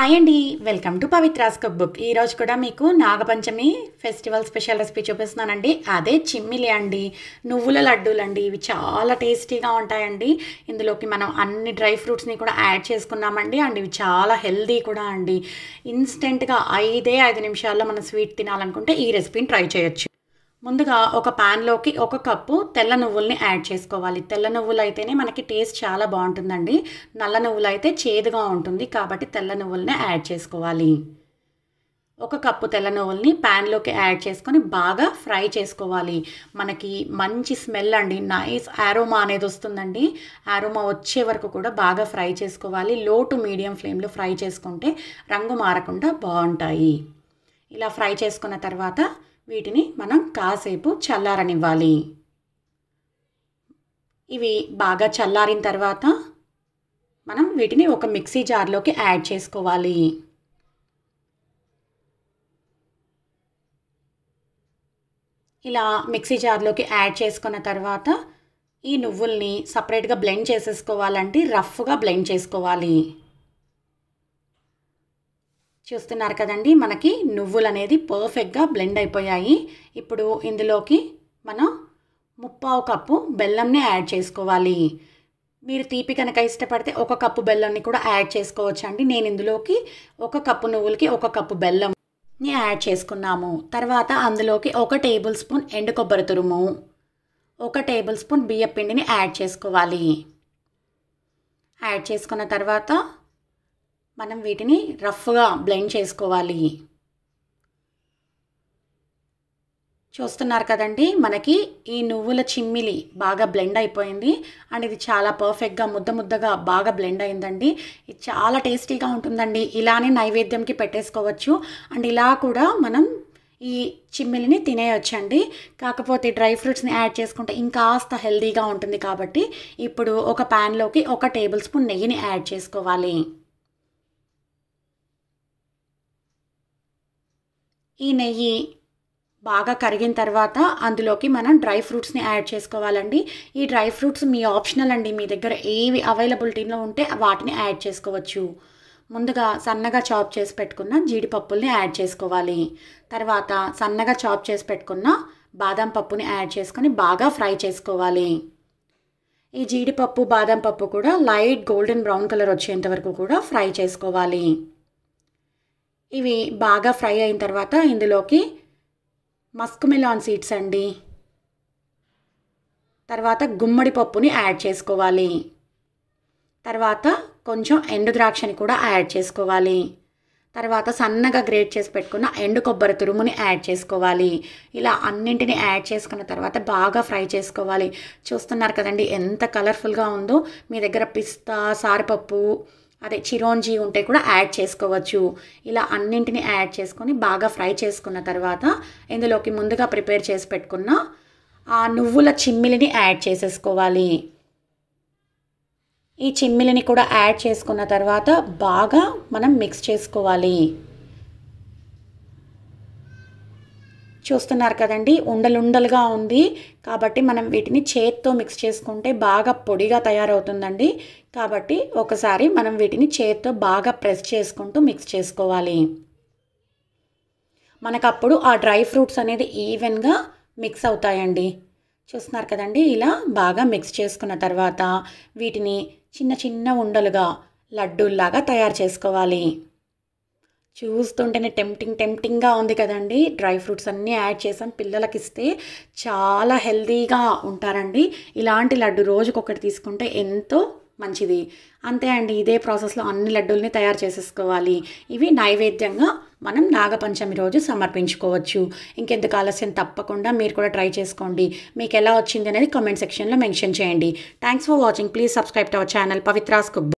hi అండి welcome to Pavitra's cook book ఈరోజు కూడా మీకు నాగపంచమి ఫెస్టివల్ స్పెషల్ రెసిపీ చూపిస్తున్నానండి అదే చిమ్మిలి అండి నువ్వుల లడ్డూలు అండి ఇవి చాలా టేస్టీగా ఉంటాయండి ఇందులోకి మనం అన్ని డ్రై ఫ్రూట్స్ని కూడా యాడ్ చేసుకున్నామండి అండ్ ఇవి చాలా హెల్దీ కూడా అండి ఇన్స్టెంట్గా ఐదే ఐదు నిమిషాల్లో మనం స్వీట్ తినాలనుకుంటే ఈ రెసిపీని ట్రై చేయొచ్చు ముందుగా ఒక ప్యాన్లోకి ఒక కప్పు తెల్ల నువ్వుల్ని యాడ్ చేసుకోవాలి తెల్ల నువ్వులు అయితేనే మనకి టేస్ట్ చాలా బాగుంటుందండి నల్ల నువ్వులు అయితే చేదుగా ఉంటుంది కాబట్టి తెల్ల నువ్వుల్ని యాడ్ చేసుకోవాలి ఒక కప్పు తెల్ల నువ్వుల్ని ప్యాన్లోకి యాడ్ చేసుకొని బాగా ఫ్రై చేసుకోవాలి మనకి మంచి స్మెల్ అండి నైస్ యారోమా అనేది వస్తుందండి యారోమా వచ్చే వరకు కూడా బాగా ఫ్రై చేసుకోవాలి లో టు మీడియం ఫ్లేమ్లో ఫ్రై చేసుకుంటే రంగు మారకుండా బాగుంటాయి ఇలా ఫ్రై చేసుకున్న తర్వాత వీటిని మనం కాసేపు చల్లారనివ్వాలి ఇవి బాగా చల్లారిన తర్వాత మనం వీటిని ఒక మిక్సీ జార్లోకి యాడ్ చేసుకోవాలి ఇలా మిక్సీ జార్లోకి యాడ్ చేసుకున్న తర్వాత ఈ నువ్వుల్ని సపరేట్గా బ్లెండ్ చేసేసుకోవాలంటే రఫ్గా బ్లెండ్ చేసుకోవాలి చూస్తున్నారు కదండి మనకి నువ్వులు అనేది పర్ఫెక్ట్గా బ్లెండ్ అయిపోయాయి ఇప్పుడు ఇందులోకి మనం ముప్పావు కప్పు బెల్లంని యాడ్ చేసుకోవాలి మీరు తీపి కనుక ఇష్టపడితే ఒక కప్పు బెల్లంని కూడా యాడ్ చేసుకోవచ్చు అండి నేను ఇందులోకి ఒక కప్పు నువ్వులకి ఒక కప్పు బెల్లంని యాడ్ చేసుకున్నాము తర్వాత అందులోకి ఒక టేబుల్ స్పూన్ ఎండు కొబ్బరి తురుము ఒక టేబుల్ స్పూన్ బియ్య పిండిని యాడ్ చేసుకోవాలి యాడ్ చేసుకున్న తర్వాత మనం వీటిని రఫ్గా బ్లెండ్ చేసుకోవాలి చూస్తున్నారు కదండి మనకి ఈ నువ్వుల చిమ్మిలి బాగా బ్లెండ్ అయిపోయింది అండ్ ఇది చాలా పర్ఫెక్ట్గా ముద్ద ముద్దగా బాగా బ్లెండ్ అయిందండి ఇది చాలా టేస్టీగా ఉంటుందండి ఇలానే నైవేద్యంకి పెట్టేసుకోవచ్చు అండ్ ఇలా కూడా మనం ఈ చిమ్మిలిని తినేయొచ్చండి కాకపోతే డ్రై ఫ్రూట్స్ని యాడ్ చేసుకుంటే ఇంకాస్త హెల్దీగా ఉంటుంది కాబట్టి ఇప్పుడు ఒక ప్యాన్లోకి ఒక టేబుల్ స్పూన్ నెయ్యిని యాడ్ చేసుకోవాలి ఈ నెయ్యి బాగా కరిగిన తర్వాత అందులోకి మనం డ్రై ఫ్రూట్స్ని యాడ్ చేసుకోవాలండి ఈ డ్రై ఫ్రూట్స్ మీ ఆప్షనల్ అండి మీ దగ్గర ఏవి అవైలబిలిటీలో ఉంటే వాటిని యాడ్ చేసుకోవచ్చు ముందుగా సన్నగా చాప్ చేసి పెట్టుకున్న జీడిపప్పుల్ని యాడ్ చేసుకోవాలి తర్వాత సన్నగా చాప్ చేసి పెట్టుకున్న బాదం పప్పుని యాడ్ చేసుకొని బాగా ఫ్రై చేసుకోవాలి ఈ జీడిపప్పు బాదం పప్పు కూడా లైట్ గోల్డెన్ బ్రౌన్ కలర్ వచ్చేంత వరకు కూడా ఫ్రై చేసుకోవాలి ఇవి బాగా ఫ్రై అయిన తర్వాత ఇందులోకి మస్క్ మిలాన్ సీడ్స్ అండి తర్వాత గుమ్మడి పప్పుని యాడ్ చేసుకోవాలి తర్వాత కొంచెం ఎండు ద్రాక్షని కూడా యాడ్ చేసుకోవాలి తర్వాత సన్నగా గ్రేట్ చేసి పెట్టుకున్న ఎండు కొబ్బరి తురుముని యాడ్ చేసుకోవాలి ఇలా అన్నింటిని యాడ్ చేసుకున్న తర్వాత బాగా ఫ్రై చేసుకోవాలి చూస్తున్నారు కదండి ఎంత కలర్ఫుల్గా ఉందో మీ దగ్గర పిస్తా సారపప్పు అదే చిరోంజీ ఉంటే కూడా యాడ్ చేసుకోవచ్చు ఇలా అన్నింటినీ యాడ్ చేసుకొని బాగా ఫ్రై చేసుకున్న తర్వాత ఇందులోకి ముందుగా ప్రిపేర్ చేసి పెట్టుకున్న ఆ నువ్వుల చిమ్మిలిని యాడ్ చేసేసుకోవాలి ఈ చిమ్మిలిని కూడా యాడ్ చేసుకున్న తర్వాత బాగా మనం మిక్స్ చేసుకోవాలి చూస్తున్నారు కదండి ఉండలుండలుగా ఉంది కాబట్టి మనం వీటిని చేత్తో మిక్స్ చేసుకుంటే బాగా పొడిగా తయారవుతుందండి కాబట్టి ఒకసారి మనం వీటిని చేతితో బాగా ప్రెస్ చేసుకుంటూ మిక్స్ చేసుకోవాలి మనకప్పుడు ఆ డ్రై ఫ్రూట్స్ అనేది ఈవెన్గా మిక్స్ అవుతాయండి చూస్తున్నారు కదండి ఇలా బాగా మిక్స్ చేసుకున్న తర్వాత వీటిని చిన్న చిన్న ఉండలుగా లడ్డూల్లాగా తయారు చేసుకోవాలి చూస్తుంటేనే టెంప్టింగ్ టెంప్టింగ్గా ఉంది కదండి డ్రై ఫ్రూట్స్ అన్నీ యాడ్ చేసాం పిల్లలకి ఇస్తే చాలా హెల్తీగా ఉంటారండి ఇలాంటి లడ్డు రోజుకొకటి తీసుకుంటే ఎంతో మంచిది అంతే అండి ఇదే ప్రాసెస్లో అన్ని లడ్డూల్ని తయారు చేసేసుకోవాలి ఇవి నైవేద్యంగా మనం నాగపంచమి రోజు సమర్పించుకోవచ్చు ఇంకెందుకు ఆలస్యం తప్పకుండా మీరు కూడా ట్రై చేసుకోండి మీకు ఎలా వచ్చింది అనేది కామెంట్ సెక్షన్లో మెన్షన్ చేయండి thanks for watching please subscribe to our channel Pavitra's కుబ్బు